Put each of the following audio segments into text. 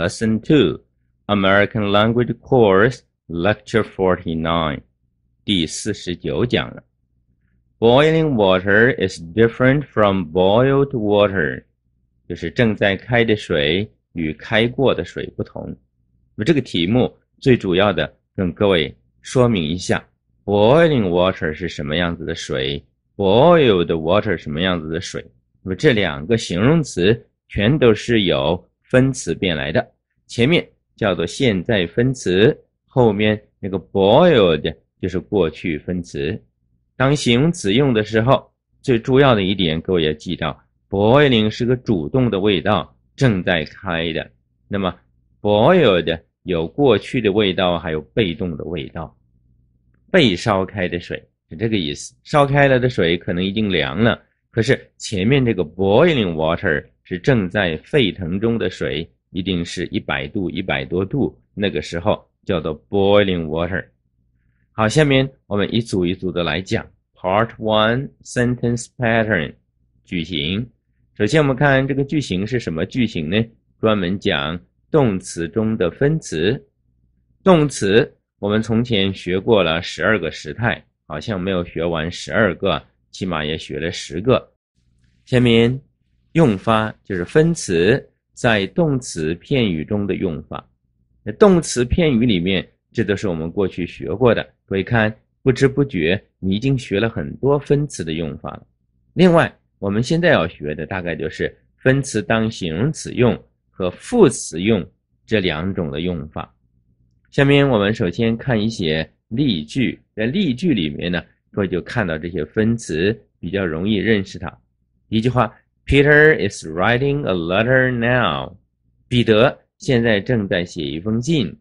Lesson Two, American Language Course Lecture Forty Nine，第四十九讲了。Boiling water is different from boiled water，就是正在开的水与开过的水不同。那么这个题目最主要的跟各位说明一下，boiling water 是什么样子的水，boiled water 什么样子的水。那么这两个形容词全都是有。分词变来的，前面叫做现在分词，后面那个 boiled 就是过去分词。当形容词用的时候，最重要的一点，各位要记到 boiling 是个主动的味道，正在开的。那么 boiled 有过去的味道，还有被动的味道，被烧开的水是这个意思。烧开了的水可能已经凉了，可是前面这个 boiling water。是正在沸腾中的水，一定是一百度一百多度，那个时候叫做 boiling water。好，下面我们一组一组的来讲 part one sentence pattern 句型。首先我们看这个句型是什么句型呢？专门讲动词中的分词。动词我们从前学过了十二个时态，好像没有学完十二个，起码也学了十个。下面。用法就是分词在动词片语中的用法。动词片语里面，这都是我们过去学过的。注意看，不知不觉你已经学了很多分词的用法了。另外，我们现在要学的大概就是分词当形容词用和副词用这两种的用法。下面我们首先看一些例句，在例句里面呢，各位就看到这些分词，比较容易认识它。一句话。Peter is writing a letter now. 彼得现在正在写一封信，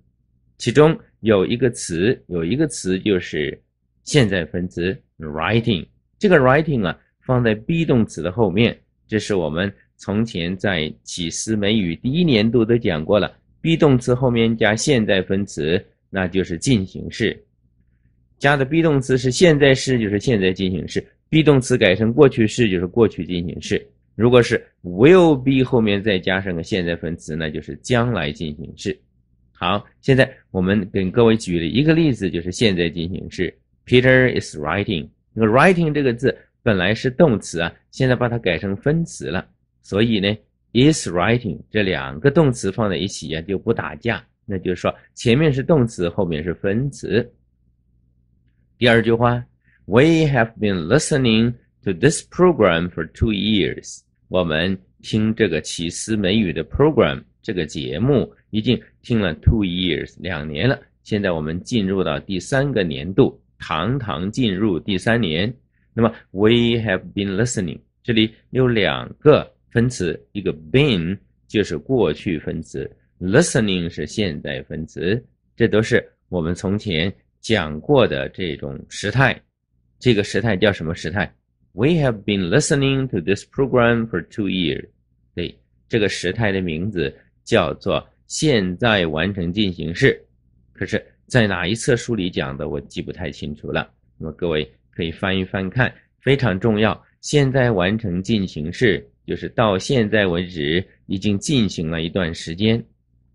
其中有一个词，有一个词就是现在分词 writing。这个 writing 啊，放在 be 动词的后面，这是我们从前在起思美语第一年度都讲过了。be 动词后面加现在分词，那就是进行式。加的 be 动词是现在式，就是现在进行式；be 动词改成过去式，就是过去进行式。如果是 will be 后面再加上个现在分词，那就是将来进行式。好，现在我们跟各位举了一个例子，就是现在进行式。Peter is writing。那个 writing 这个字本来是动词啊，现在把它改成分词了，所以呢 is writing 这两个动词放在一起呀就不打架。那就是说前面是动词，后面是分词。第二句话，We have been listening to this program for two years。我们听这个奇思美语的 program 这个节目已经听了 two years 两年了，现在我们进入到第三个年度，堂堂进入第三年。那么 we have been listening，这里有两个分词，一个 been 就是过去分词，listening 是现在分词，这都是我们从前讲过的这种时态。这个时态叫什么时态？We have been listening to this program for two years。对，这个时态的名字叫做现在完成进行式。可是，在哪一册书里讲的，我记不太清楚了。那么各位可以翻一翻看，非常重要。现在完成进行式就是到现在为止已经进行了一段时间，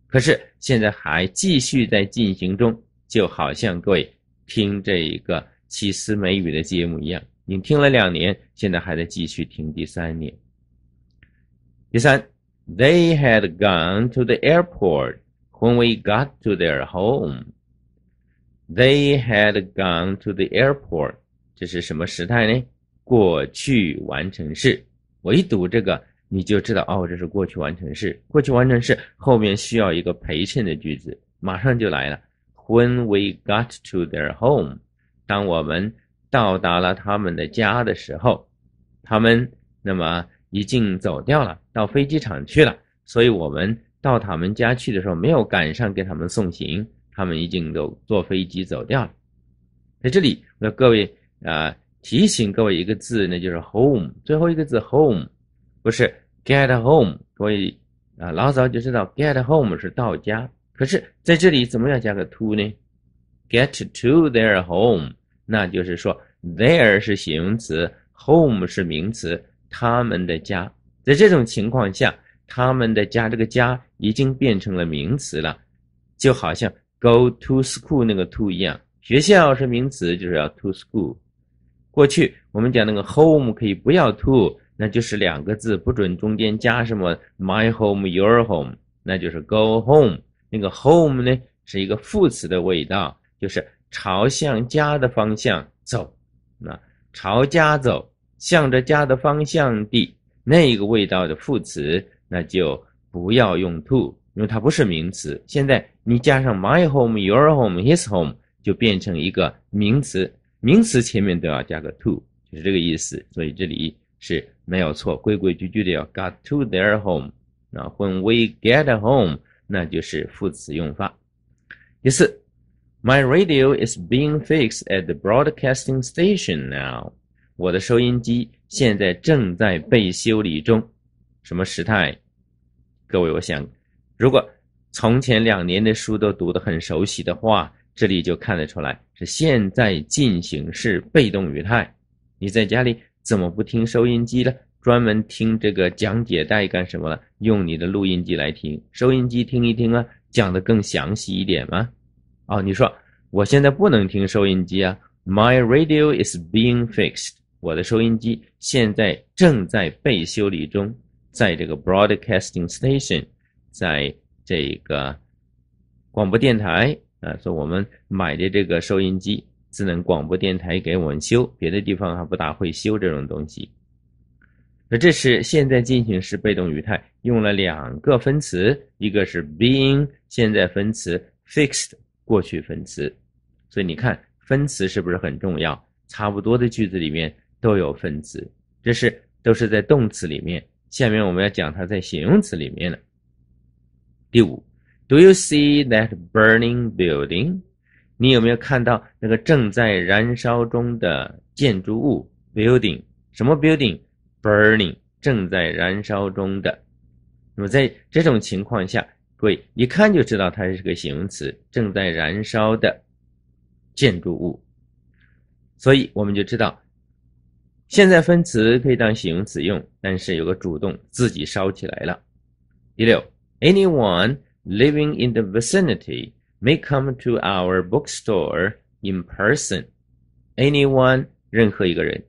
可是现在还继续在进行中，就好像各位听这一个奇思美语的节目一样。你听了两年，现在还在继续听第三年。第三，They had gone to the airport when we got to their home. They had gone to the airport. 这是什么时态呢？过去完成式。我一读这个，你就知道哦，这是过去完成式。过去完成式后面需要一个陪衬的句子，马上就来了。When we got to their home，当我们。到达了他们的家的时候，他们那么已经走掉了，到飞机场去了。所以我们到他们家去的时候，没有赶上给他们送行，他们已经都坐飞机走掉了。在这里，那各位啊，提醒各位一个字那就是 home。最后一个字 home 不是 get home。各位啊，老早就知道 get home 是到家，可是在这里怎么样加个 to 呢？get to their home。那就是说，there 是形容词，home 是名词，他们的家。在这种情况下，他们的家这个家已经变成了名词了，就好像 go to school 那个 to 一样，学校是名词，就是要 to school。过去我们讲那个 home 可以不要 to，那就是两个字，不准中间加什么 my home your home，那就是 go home。那个 home 呢是一个副词的味道，就是。朝向家的方向走，那朝家走，向着家的方向的，那个味道的副词，那就不要用 to，因为它不是名词。现在你加上 my home、your home、his home，就变成一个名词，名词前面都要加个 to，就是这个意思。所以这里是没有错，规规矩矩的要 got to their home。那 when we get home，那就是副词用法。第四。My radio is being fixed at the broadcasting station now。我的收音机现在正在被修理中。什么时态？各位，我想，如果从前两年的书都读的很熟悉的话，这里就看得出来是现在进行式被动语态。你在家里怎么不听收音机了？专门听这个讲解带干什么了？用你的录音机来听，收音机听一听啊，讲的更详细一点吗？啊，你说我现在不能听收音机啊？My radio is being fixed。我的收音机现在正在被修理中，在这个 broadcasting station，在这个广播电台啊。所以，我们买的这个收音机智能广播电台给我们修，别的地方还不大会修这种东西。那这是现在进行时被动语态，用了两个分词，一个是 being 现在分词 fixed。过去分词，所以你看分词是不是很重要？差不多的句子里面都有分词，这是都是在动词里面。下面我们要讲它在形容词里面了。第五，Do you see that burning building？你有没有看到那个正在燃烧中的建筑物？building 什么 building？burning 正在燃烧中的。那么在这种情况下。对，一看就知道它是个形容词，正在燃烧的建筑物。所以我们就知道，现在分词可以当形容词用，但是有个主动，自己烧起来了。第六，Anyone living in the vicinity may come to our bookstore in person. Anyone，任何一个人，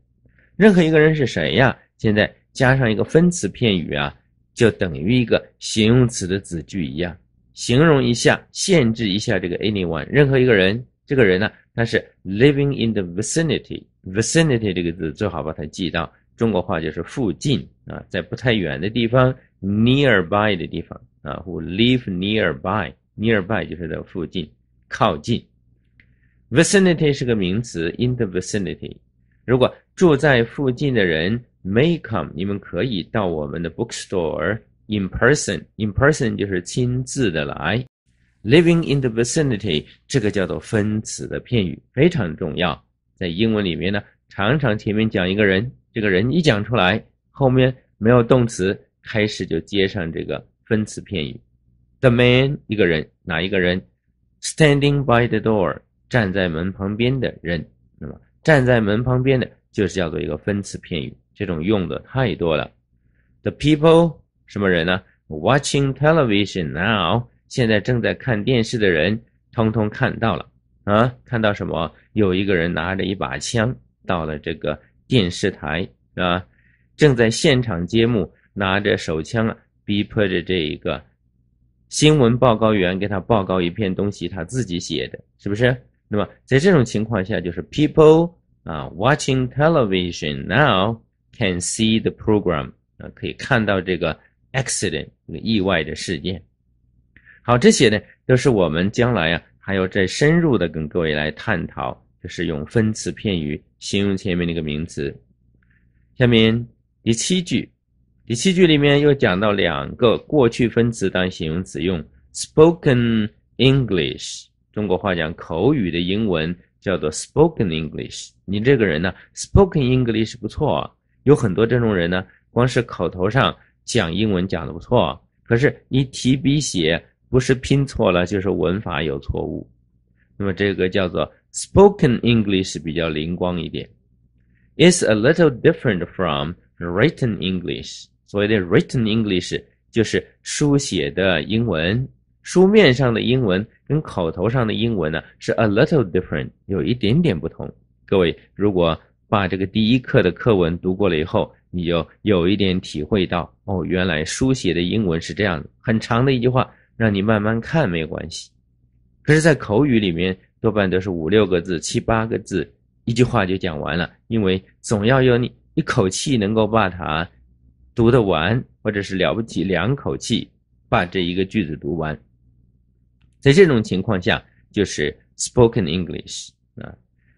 任何一个人是谁呀？现在加上一个分词片语啊。就等于一个形容词的子句一样，形容一下，限制一下这个 anyone，任何一个人，这个人呢，他是 living in the vicinity，vicinity 这个字最好把它记到，中国话就是附近啊，在不太远的地方，nearby 的地方啊，w h o live nearby，nearby 就是在附近，靠近。vicinity 是个名词，in the vicinity，如果住在附近的人。May come，你们可以到我们的 bookstore in person。in person 就是亲自的来。Living in the vicinity，这个叫做分词的片语，非常重要。在英文里面呢，常常前面讲一个人，这个人一讲出来，后面没有动词，开始就接上这个分词片语。The man，一个人，哪一个人？Standing by the door，站在门旁边的人。那么站在门旁边的就是叫做一个分词片语。这种用的太多了。The people 什么人呢？Watching television now，现在正在看电视的人，通通看到了啊！看到什么？有一个人拿着一把枪到了这个电视台，是吧？正在现场揭幕，拿着手枪啊，逼迫着这一个新闻报告员给他报告一篇东西，他自己写的，是不是？那么在这种情况下，就是 people 啊，watching television now。Can see the program 啊，可以看到这个 accident 这个意外的事件。好，这些呢都是我们将来啊还要再深入的跟各位来探讨，就是用分词片语形容前面那个名词。下面第七句，第七句里面又讲到两个过去分词当形容词用，spoken English，中国话讲口语的英文叫做 spoken English。你这个人呢，spoken English 不错。有很多这种人呢，光是口头上讲英文讲的不错，可是你提笔写，不是拼错了，就是文法有错误。那么这个叫做 spoken English 比较灵光一点，is a little different from written English。所谓的 written English 就是书写的英文，书面上的英文跟口头上的英文呢是 a little different，有一点点不同。各位如果。把这个第一课的课文读过了以后，你就有一点体会到，哦，原来书写的英文是这样的，很长的一句话，让你慢慢看没有关系。可是，在口语里面多半都是五六个字、七八个字，一句话就讲完了，因为总要有你一口气能够把它读得完，或者是了不起两口气把这一个句子读完。在这种情况下，就是 spoken English 啊。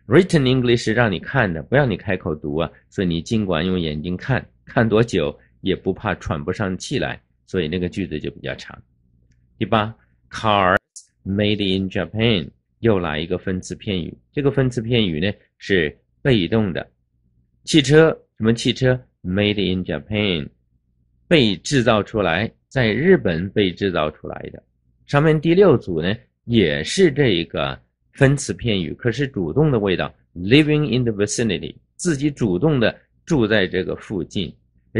Written English 是让你看的，不让你开口读啊，所以你尽管用眼睛看，看多久也不怕喘不上气来。所以那个句子就比较长。第八，Cars made in Japan，又来一个分词片语。这个分词片语呢是被动的，汽车什么汽车，made in Japan，被制造出来，在日本被制造出来的。上面第六组呢也是这一个。分词片语，可是主动的味道，living in the vicinity，自己主动的住在这个附近。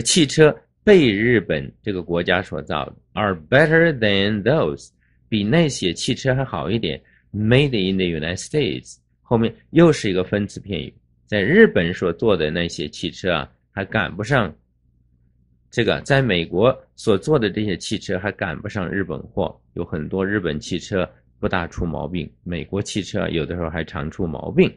汽车被日本这个国家所造，are better than those，比那些汽车还好一点，made in the United States，后面又是一个分词片语，在日本所做的那些汽车啊，还赶不上这个，在美国所做的这些汽车还赶不上日本货，有很多日本汽车。不大出毛病，美国汽车有的时候还常出毛病。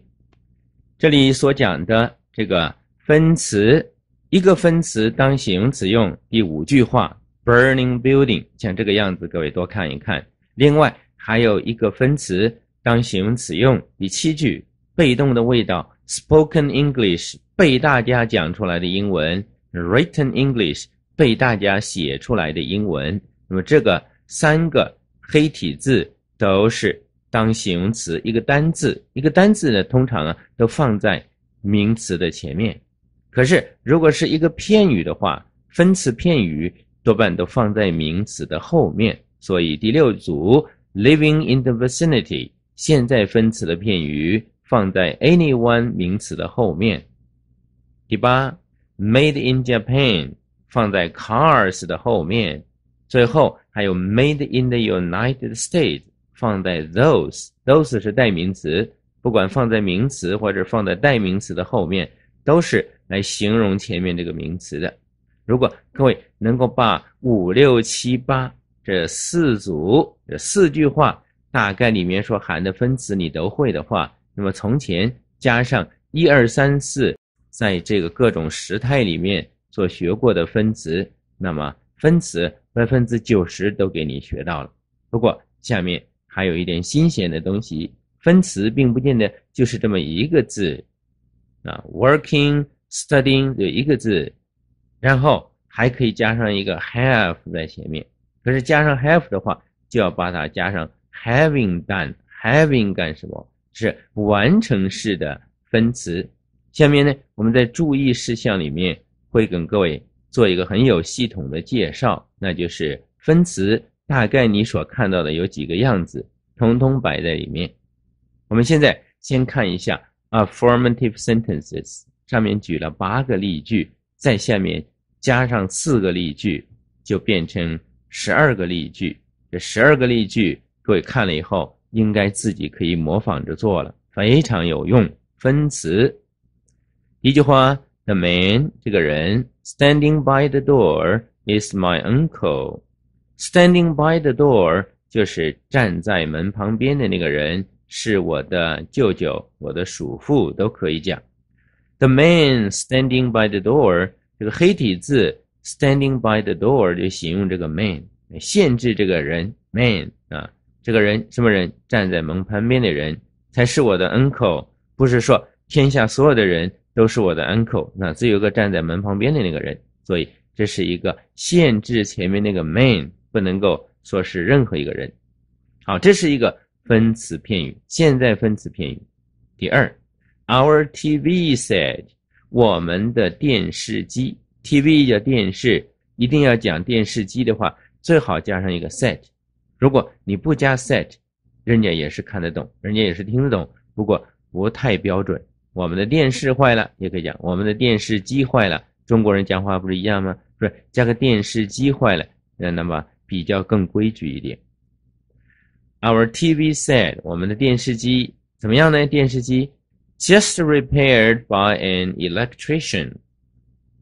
这里所讲的这个分词，一个分词当形容词用。第五句话，burning building，像这个样子，各位多看一看。另外还有一个分词当形容词用，第七句，被动的味道，spoken English 被大家讲出来的英文，written English 被大家写出来的英文。那么这个三个黑体字。都是当形容词，一个单字，一个单字呢，通常啊都放在名词的前面。可是如果是一个片语的话，分词片语多半都放在名词的后面。所以第六组，living in the vicinity，现在分词的片语放在 anyone 名词的后面。第八，made in Japan 放在 cars 的后面。最后还有 made in the United States。放在 those，those 是代名词，不管放在名词或者放在代名词的后面，都是来形容前面这个名词的。如果各位能够把五六七八这四组这四句话大概里面所含的分词你都会的话，那么从前加上一二三四，在这个各种时态里面所学过的分词，那么分词百分之九十都给你学到了。不过下面。还有一点新鲜的东西，分词并不见得就是这么一个字，啊，working、studying 就一个字，然后还可以加上一个 have 在前面。可是加上 have 的话，就要把它加上 having done，having 干什么？是完成式的分词。下面呢，我们在注意事项里面会跟各位做一个很有系统的介绍，那就是分词。大概你所看到的有几个样子，统统摆在里面。我们现在先看一下 affirmative sentences，上面举了八个例句，在下面加上四个例句，就变成十二个例句。这十二个例句，各位看了以后，应该自己可以模仿着做了，非常有用。分词，一句话，the man 这个人 standing by the door is my uncle。Standing by the door 就是站在门旁边的那个人，是我的舅舅，我的叔父都可以讲。The man standing by the door 这个黑体字，standing by the door 就形容这个 man，限制这个人，man 啊，这个人什么人？站在门旁边的人才是我的 uncle，不是说天下所有的人都是我的 uncle，那只有个站在门旁边的那个人，所以这是一个限制前面那个 man。不能够说是任何一个人，好，这是一个分词片语。现在分词片语，第二，our TV set，我们的电视机，TV 叫电视，一定要讲电视机的话，最好加上一个 set。如果你不加 set，人家也是看得懂，人家也是听得懂，不过不太标准。我们的电视坏了，也可以讲我们的电视机坏了。中国人讲话不是一样吗？不是，加个电视机坏了，那么。比较更规矩一点。Our TV set，我们的电视机怎么样呢？电视机 just repaired by an electrician，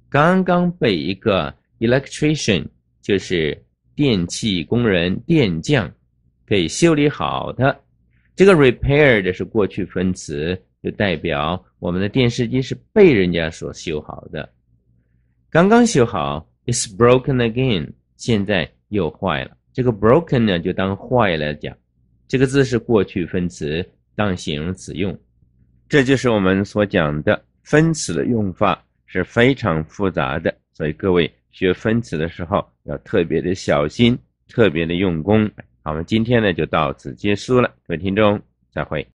刚刚被一个 electrician，就是电器工人、电匠，给修理好的。这个 repaired 是过去分词，就代表我们的电视机是被人家所修好的，刚刚修好。It's broken again，现在。又坏了，这个 broken 呢，就当坏来讲，这个字是过去分词当形容词用，这就是我们所讲的分词的用法是非常复杂的，所以各位学分词的时候要特别的小心，特别的用功。好，我们今天呢就到此结束了，各位听众，再会。